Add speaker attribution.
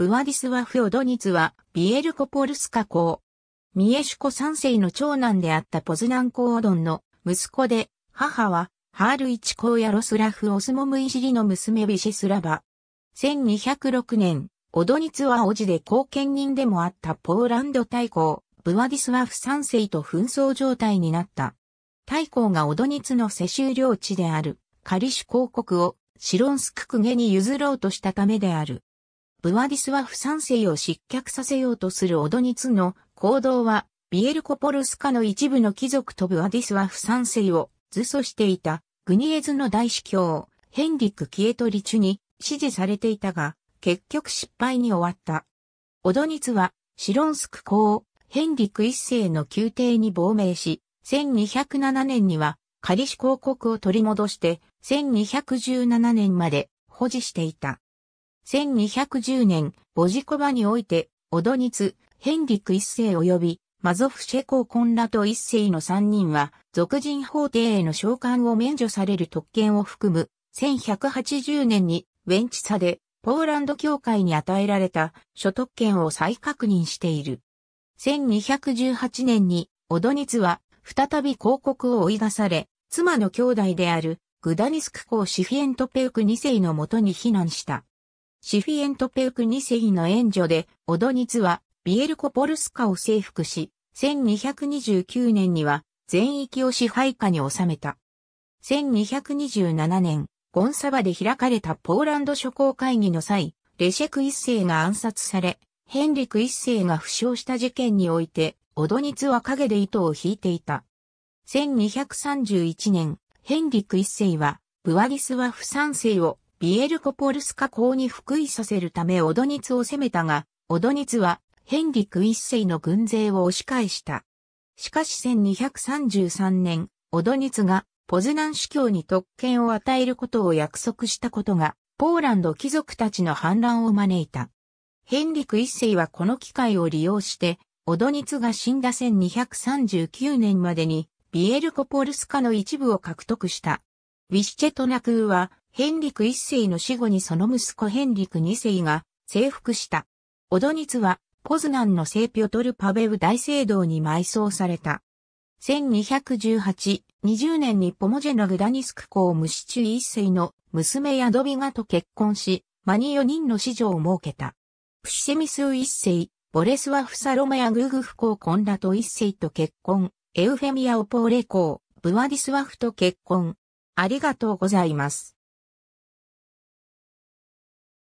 Speaker 1: ブワディスワフ・オドニツは、ビエルコポルスカ公。ミエシュコ三世の長男であったポズナン公オドンの息子で、母は、ハール一公やロスラフ・オスモムイシリの娘ビシスラバ。1206年、オドニツは王子で後見人でもあったポーランド大公、ブワディスワフ三世と紛争状態になった。大公がオドニツの世襲領地である、カリシュ公国をシロンスククゲに譲ろうとしたためである。ブワディスワフ三世を失脚させようとするオドニツの行動は、ビエルコポルスカの一部の貴族とブワディスワフ三世を図祖していた、グニエズの大司教、ヘンリック・キエトリチュに支持されていたが、結局失敗に終わった。オドニツは、シロンスク公、ヘンリック一世の宮廷に亡命し、1207年には、仮死公国を取り戻して、1217年まで保持していた。1210年、ボジコバにおいて、オドニツ、ヘンリク一世及び、マゾフシェコーコンラト一世の3人は、俗人法廷への召喚を免除される特権を含む、1180年に、ウェンチサで、ポーランド協会に与えられた所得権を再確認している。1218年に、オドニツは、再び広告を追い出され、妻の兄弟である、グダニスク公シフィエントペウク二世のもとに避難した。シフィエントペウク2世の援助で、オドニツは、ビエルコポルスカを征服し、1229年には、全域を支配下に収めた。1227年、ゴンサバで開かれたポーランド諸公会議の際、レシェク一世が暗殺され、ヘンリク一世が負傷した事件において、オドニツは陰で糸を引いていた。1231年、ヘンリク一世は、ブワリスワフ三世をビエルコポルスカ公に復位させるためオドニツを攻めたが、オドニツはヘンリク一世の軍勢を押し返した。しかし1233年、オドニツがポズナン司教に特権を与えることを約束したことが、ポーランド貴族たちの反乱を招いた。ヘンリク一世はこの機会を利用して、オドニツが死んだ1239年までに、ビエルコポルスカの一部を獲得した。ウィシチェトナ空は、ヘンリク一世の死後にその息子ヘンリク二世が征服した。オドニツは、ポズナンの聖ピョトル・パベウ大聖堂に埋葬された。1218、20年にポモジェのグダニスク公ムシチュ一世の娘ヤドビガと結婚し、マニ4人の子女を設けた。プシセミス一世、ボレスワフサロメアグーグフ公コンラト一世と結婚、エウフェミアオポーレ公、ブワディスワフと結婚。ありがとうございます。